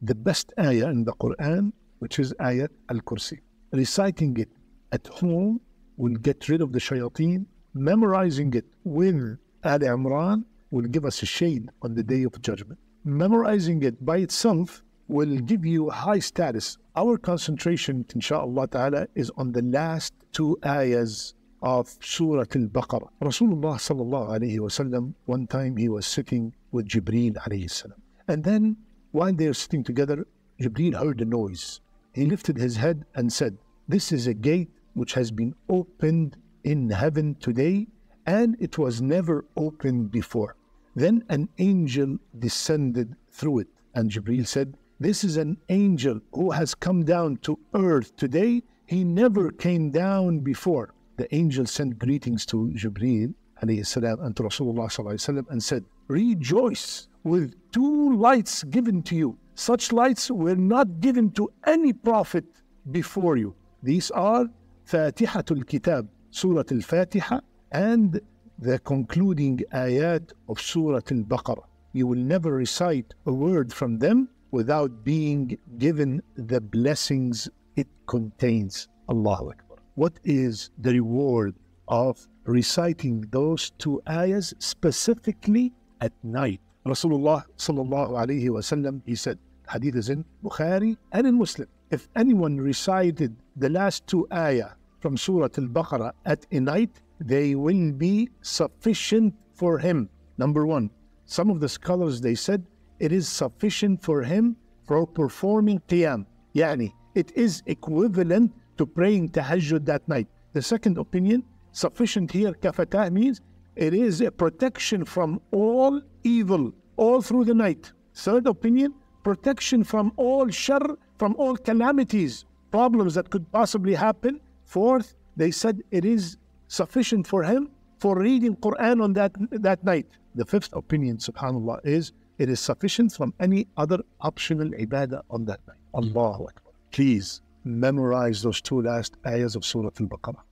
The best ayah in the Quran, which is ayat al Kursi. Reciting it at home will get rid of the shayateen. Memorizing it with Al Imran will give us a shade on the day of judgment. Memorizing it by itself will give you high status. Our concentration, inshallah ta'ala, is on the last two ayahs of Surah Al-Baqarah. Rasulullah sallallahu alayhi wasallam, one time he was sitting with Jibreel alayhi salam. And then while they were sitting together, Jibreel heard a noise. He lifted his head and said, This is a gate which has been opened in heaven today, and it was never opened before. Then an angel descended through it, and Jibreel said, This is an angel who has come down to earth today. He never came down before the angel sent greetings to Jibreel السلام, and to Rasulullah وسلم, and said, Rejoice with two lights given to you. Such lights were not given to any prophet before you. These are Fatihatul Kitab, Surah Al Fatiha, and the concluding ayat of Surah Al Baqarah. You will never recite a word from them without being given the blessings it contains. Allahu Akbar what is the reward of reciting those two ayahs specifically at night. Rasulullah sallallahu alayhi he said, hadith is in Bukhari and in Muslim. If anyone recited the last two ayah from Surah Al-Baqarah at a night, they will be sufficient for him. Number one, some of the scholars, they said, it is sufficient for him for performing qiyam. Yani, it is equivalent to praying tahajjud that night. The second opinion, sufficient here, kafatah means it is a protection from all evil, all through the night. Third opinion, protection from all shar, from all calamities, problems that could possibly happen. Fourth, they said it is sufficient for him for reading Quran on that, that night. The fifth opinion, subhanAllah, is it is sufficient from any other optional ibadah on that night. Allahu Akbar. Please memorize those two last ayahs of Surah Al-Baqarah.